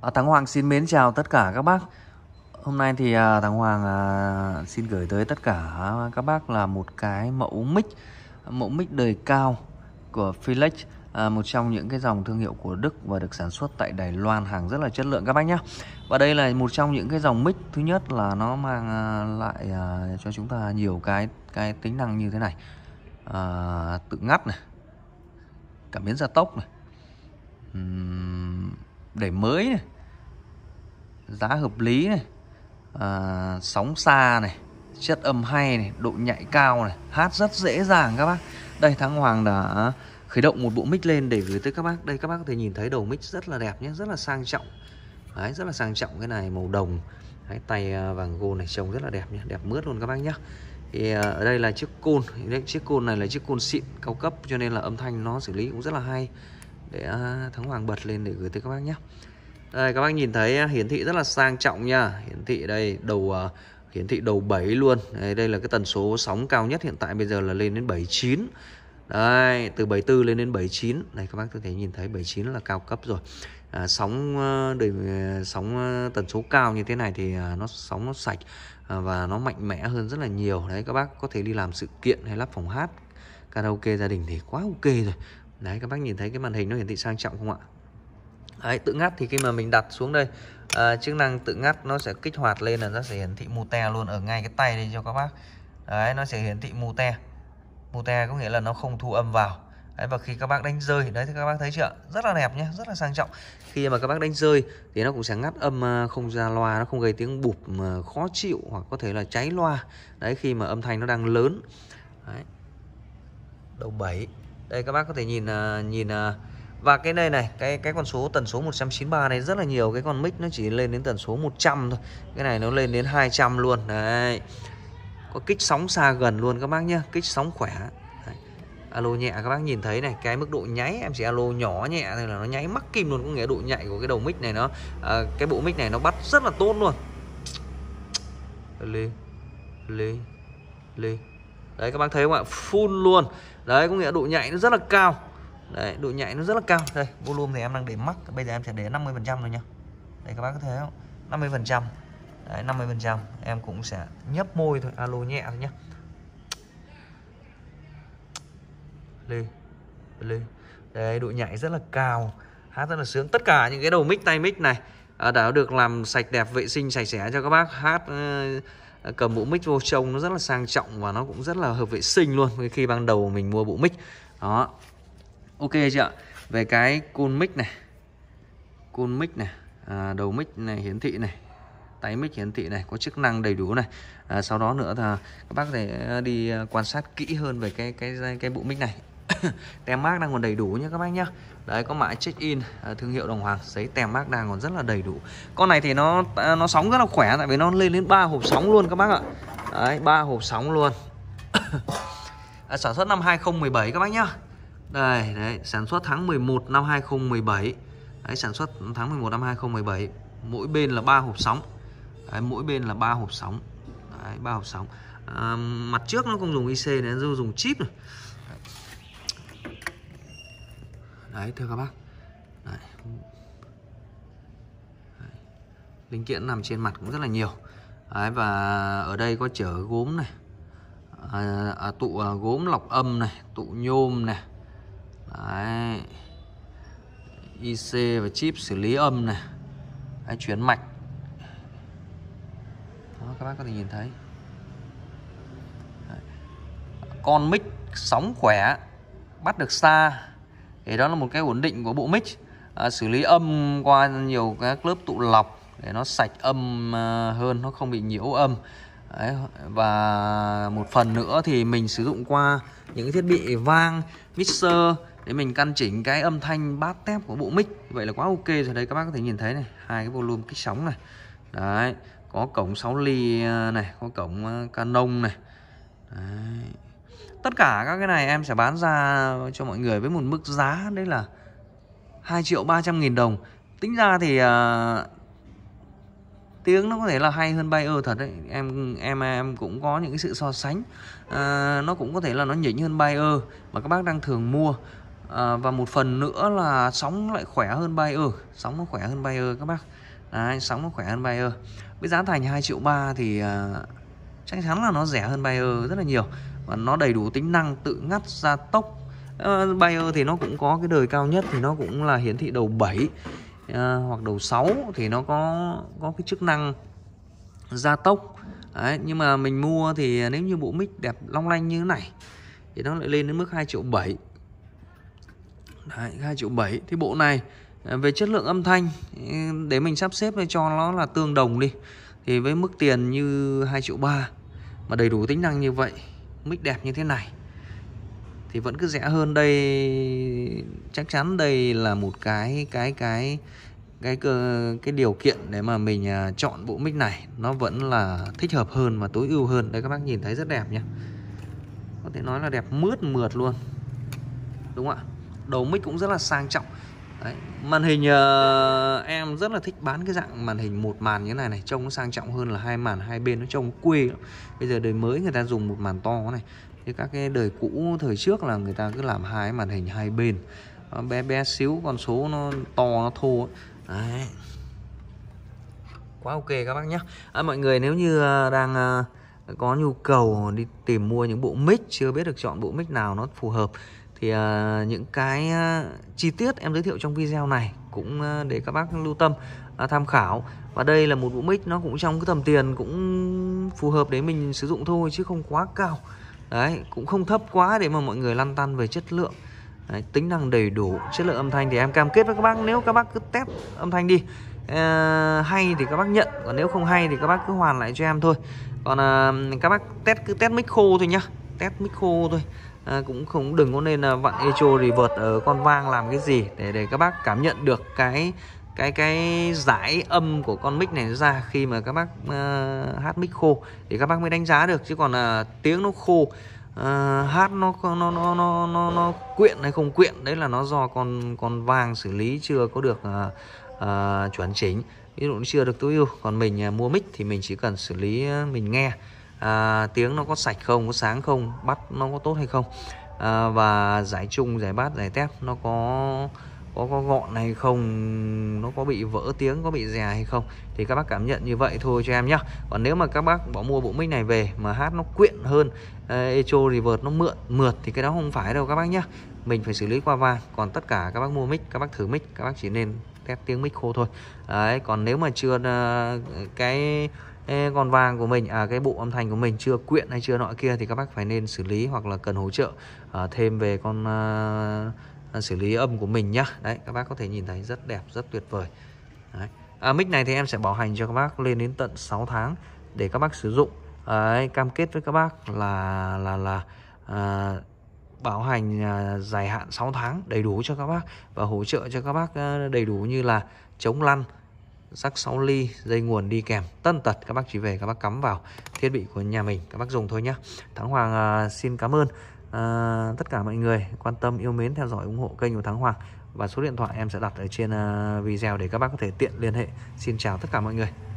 À, Thắng Hoàng xin mến chào tất cả các bác Hôm nay thì à, Thắng Hoàng à, xin gửi tới tất cả các bác là một cái mẫu mic Mẫu mic đời cao của Philips à, Một trong những cái dòng thương hiệu của Đức và được sản xuất tại Đài Loan Hàng rất là chất lượng các bác nhé Và đây là một trong những cái dòng mic Thứ nhất là nó mang à, lại à, cho chúng ta nhiều cái cái tính năng như thế này à, Tự ngắt này Cảm biến gia tốc này để mới này giá hợp lý này à, sóng xa này chất âm hay này độ nhạy cao này hát rất dễ dàng các bác đây thắng hoàng đã khởi động một bộ mic lên để gửi tới các bác đây các bác có thể nhìn thấy đầu mic rất là đẹp nhé rất là sang trọng Đấy, rất là sang trọng cái này màu đồng Đấy, tay à, vàng gold này trông rất là đẹp nhé đẹp mướt luôn các bác nhé thì à, ở đây là chiếc côn đấy, chiếc côn này là chiếc côn xịn cao cấp cho nên là âm thanh nó xử lý cũng rất là hay để à, Thắng Hoàng bật lên để gửi tới các bác nhé đây các bác nhìn thấy à, hiển thị rất là sang trọng nha hiển thị đây đầu à, hiển thị đầu 7 luôn đây, đây là cái tần số sóng cao nhất hiện tại bây giờ là lên đến 79 Đây từ 74 lên đến 79 Đây các bác có thể nhìn thấy 79 là cao cấp rồi à, Sóng đời, sóng tần số cao như thế này thì nó sóng nó sạch Và nó mạnh mẽ hơn rất là nhiều Đấy các bác có thể đi làm sự kiện hay lắp phòng hát Karaoke gia đình thì quá ok rồi đấy các bác nhìn thấy cái màn hình nó hiển thị sang trọng không ạ đấy, tự ngắt thì khi mà mình đặt xuống đây à, chức năng tự ngắt nó sẽ kích hoạt lên là nó sẽ hiển thị mù mute luôn ở ngay cái tay đây cho các bác đấy nó sẽ hiển thị mù mù mute có nghĩa là nó không thu âm vào Đấy, và khi các bác đánh rơi đấy thì các bác thấy chưa rất là đẹp nhé rất là sang trọng khi mà các bác đánh rơi thì nó cũng sẽ ngắt âm ờ, không ra loa nó không gây tiếng bụp mà ờ, khó chịu hoặc có thể là cháy loa đấy khi mà âm thanh nó đang lớn đấy. đầu 7 đây các bác có thể nhìn ờ, nhìn ờ, và cái này này cái cái con số tần số 193 này rất là nhiều cái con mic nó chỉ lên đến tần số 100 thôi cái này nó lên đến 200 luôn đấy có kích sóng xa gần luôn các bác nhá kích sóng khỏe đấy. alo nhẹ các bác nhìn thấy này cái mức độ nháy em chỉ alo nhỏ nhẹ thôi là nó nháy mắc kim luôn có nghĩa độ nhạy của cái đầu mic này nó à, cái bộ mic này nó bắt rất là tốt luôn lê lê lê đấy các bác thấy không ạ full luôn đấy có nghĩa độ nhạy nó rất là cao đấy độ nhạy nó rất là cao đây volume thì em đang để mắc bây giờ em sẽ để 50 phần trăm rồi nha đây các bác có thấy không 50 phần trăm đấy 50 phần trăm em cũng sẽ nhấp môi thôi alo nhẹ thôi nhá lê lê đấy độ nhạy rất là cao hát rất là sướng tất cả những cái đầu mic tay mic này à, đã được làm sạch đẹp vệ sinh sạch sẽ cho các bác hát uh, Ờ, cầm bộ mic vô trông nó rất là sang trọng và nó cũng rất là hợp vệ sinh luôn khi ban đầu mình mua bộ mic đó ok chưa ạ về cái côn mic này côn mic này à, đầu mic này hiển thị này tay mic hiển thị này có chức năng đầy đủ này à, sau đó nữa là các bác để ờ, đi ờ, quan sát kỹ hơn về cái cái cái bộ mic này tem mác đang còn đầy đủ nhé các bác nhá đấy có mã check in à, thương hiệu đồng hoàng giấy tem mác đang còn rất là đầy đủ con này thì nó à, nó sóng rất là khỏe tại vì nó lên đến ba hộp sóng luôn các bác ạ đấy ba hộp sóng luôn à, sản xuất năm 2017 các bác nhá đây đấy sản xuất tháng 11 năm 2017 đấy sản xuất tháng 11 năm 2017 mỗi bên là ba hộp sóng đấy, mỗi bên là ba hộp sóng ba hộp sóng à, mặt trước nó không dùng IC nữa dùng chip này đấy thưa các bác đấy. Đấy. linh kiện nằm trên mặt cũng rất là nhiều đấy, và ở đây có chở gốm này à, à, tụ à, gốm lọc âm này tụ nhôm này đấy. IC và chip xử lý âm này đấy, chuyển mạch Đó, các bác có thể nhìn thấy đấy. con mic sóng khỏe bắt được xa thì đó là một cái ổn định của bộ mic à, xử lý âm qua nhiều các lớp tụ lọc để nó sạch âm à, hơn nó không bị nhiễu âm Đấy, và một phần nữa thì mình sử dụng qua những thiết bị vang mixer để mình căn chỉnh cái âm thanh bass tép của bộ mic vậy là quá ok rồi đấy các bác có thể nhìn thấy này hai cái volume kích sóng này đấy có cổng 6 ly à, này có cổng à, canon này đấy tất cả các cái này em sẽ bán ra cho mọi người với một mức giá đấy là 2 triệu 300 nghìn đồng tính ra thì uh, tiếng nó có thể là hay hơn Bayer thật đấy em em em cũng có những cái sự so sánh à, nó cũng có thể là nó nhỉnh hơn Bayer mà các bác đang thường mua à, và một phần nữa là sóng lại khỏe hơn Bayer sóng nó khỏe hơn Bayer các bác đấy, sóng nó khỏe hơn Bayer với giá thành 2 triệu ba thì à, chắc chắn là nó rẻ hơn Bayer rất là nhiều và nó đầy đủ tính năng tự ngắt gia tốc uh, Bayer thì nó cũng có cái đời cao nhất thì nó cũng là hiển thị đầu 7 uh, ờ, hoặc đầu 6 thì nó có có cái chức năng gia tốc Đấy, nhưng mà mình mua thì nếu như bộ mic đẹp long lanh như thế này thì nó lại lên đến mức 2 triệu 7 Đấy, 2 triệu 7 thì bộ này ờ, về chất lượng âm thanh ừ, để mình sắp xếp cho nó là tương đồng đi thì với mức tiền như 2 triệu 3 mà đầy đủ tính năng như vậy mic đẹp như thế này thì vẫn cứ rẻ hơn đây chắc chắn đây là một cái cái cái cái cái, cái điều kiện để mà mình à, chọn bộ mic này nó vẫn là thích hợp hơn và tối ưu hơn đấy các bác nhìn thấy rất đẹp nhé có thể nói là đẹp mướt mượt luôn đúng không ạ đầu mic cũng rất là sang trọng Đấy. Màn hình uh, em rất là thích bán cái dạng màn hình một màn như thế này này Trông nó sang trọng hơn là hai màn hai bên nó trông quê lắm. Bây giờ đời mới người ta dùng một màn to này Thế các cái đời cũ thời trước là người ta cứ làm hai màn hình hai bên nó Bé bé xíu con số nó to nó thô Đấy. Quá ok các bác nhé à, Mọi người nếu như ờ, đang uh, có nhu cầu đi tìm mua những bộ mic chưa biết được chọn bộ mic nào nó phù hợp thì uh, những cái uh, chi tiết em giới thiệu trong video này cũng uh, để các bác lưu tâm uh, tham khảo và đây là một bộ mic nó cũng trong cái tầm tiền cũng phù hợp để mình sử dụng thôi chứ không quá cao đấy cũng không thấp quá để mà mọi người lăn tăn về chất lượng đấy, tính năng đầy đủ chất lượng âm thanh thì em cam kết với các bác nếu các bác cứ test âm thanh đi uh, hay thì các bác nhận còn nếu không hay thì các bác cứ hoàn lại cho em thôi còn uh, các bác test cứ test mic khô thôi nhá test mic khô thôi à, cũng không đừng có nên à, vặn echo revert ở ờ, con vang làm cái gì để để các bác cảm nhận được cái cái cái giải âm của con mic này ra khi mà các bác uh, hát mic khô thì các bác mới đánh giá được chứ còn là uh, tiếng nó khô uh, hát nó nó nó nó nó nó quyện hay không quyện đấy là nó do con con vang xử lý chưa có được uh, uh, chuẩn chỉnh ví dụ chưa được tối ưu còn mình uh, mua mic thì mình chỉ cần xử lý uh, mình nghe à, tiếng nó có sạch không có sáng không bắt nó có tốt hay không à, và giải chung giải bát giải tép nó có có có gọn hay không nó có bị vỡ tiếng có bị rè hay không thì các bác cảm nhận như vậy thôi cho em nhá còn nếu mà các bác bỏ mua bộ mic này về mà hát nó quyện hơn à, echo reverb nó mượn mượt thì cái đó không phải đâu các bác nhá mình phải xử lý qua van còn tất cả các bác mua mic các bác thử mic các bác chỉ nên test tiếng mic khô thôi đấy còn nếu mà chưa à, cái Ê, còn vàng của mình à cái bộ âm thanh của mình chưa quyện hay chưa nọ kia thì các bác phải nên xử lý hoặc là cần hỗ trợ à, thêm về con à, à, xử lý âm của mình nhá đấy các bác có thể nhìn thấy rất đẹp rất tuyệt vời đấy. À, mic này thì em sẽ bảo hành cho các bác lên đến tận 6 tháng để các bác sử dụng đấy, cam kết với các bác là là là à, bảo hành à, dài hạn 6 tháng đầy đủ cho các bác và hỗ trợ cho các bác à, đầy đủ như là chống lăn sắc 6 ly dây nguồn đi kèm tân tật các bác chỉ về các bác cắm vào thiết bị của nhà mình các bác dùng thôi nhé Thắng Hoàng uh, xin cảm ơn uh, tất cả mọi người quan tâm yêu mến theo dõi ủng hộ kênh của Thắng Hoàng và số điện thoại em sẽ đặt ở trên uh, video để các bác có thể tiện liên hệ xin chào tất cả mọi người